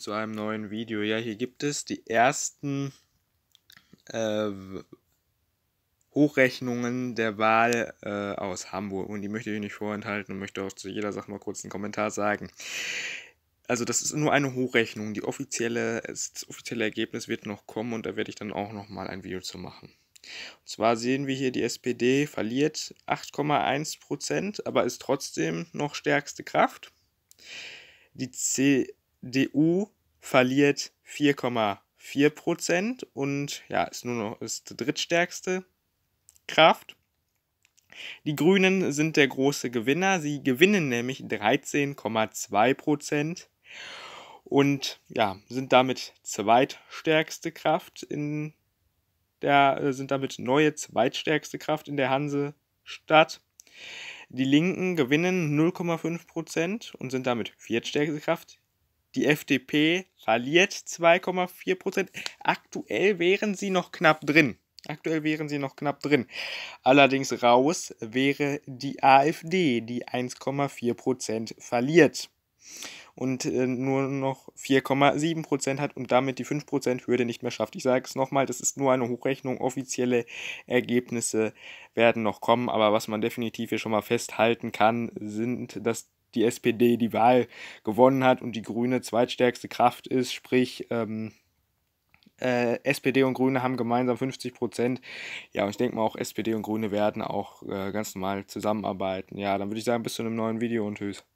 zu einem neuen Video. Ja, hier gibt es die ersten äh, Hochrechnungen der Wahl äh, aus Hamburg. Und die möchte ich nicht vorenthalten und möchte auch zu jeder Sache mal kurz einen Kommentar sagen. Also das ist nur eine Hochrechnung. Die offizielle, das offizielle Ergebnis wird noch kommen und da werde ich dann auch nochmal ein Video zu machen. Und zwar sehen wir hier, die SPD verliert 8,1%, aber ist trotzdem noch stärkste Kraft. Die C DU verliert 4,4 Prozent und ja, ist nur noch ist die drittstärkste Kraft. Die Grünen sind der große Gewinner. Sie gewinnen nämlich 13,2 Prozent und ja, sind damit zweitstärkste Kraft in der, äh, sind damit neue zweitstärkste Kraft in der Hansestadt. Die Linken gewinnen 0,5% und sind damit viertstärkste Kraft. Die FDP verliert 2,4 Prozent. Aktuell wären sie noch knapp drin. Aktuell wären sie noch knapp drin. Allerdings raus wäre die AfD, die 1,4 Prozent verliert und äh, nur noch 4,7 Prozent hat und damit die 5 Prozent Hürde nicht mehr schafft. Ich sage es nochmal, das ist nur eine Hochrechnung. Offizielle Ergebnisse werden noch kommen, aber was man definitiv hier schon mal festhalten kann, sind, dass die SPD die Wahl gewonnen hat und die Grüne zweitstärkste Kraft ist, sprich ähm, äh, SPD und Grüne haben gemeinsam 50 Prozent. Ja, und ich denke mal auch SPD und Grüne werden auch äh, ganz normal zusammenarbeiten. Ja, dann würde ich sagen, bis zu einem neuen Video und tschüss.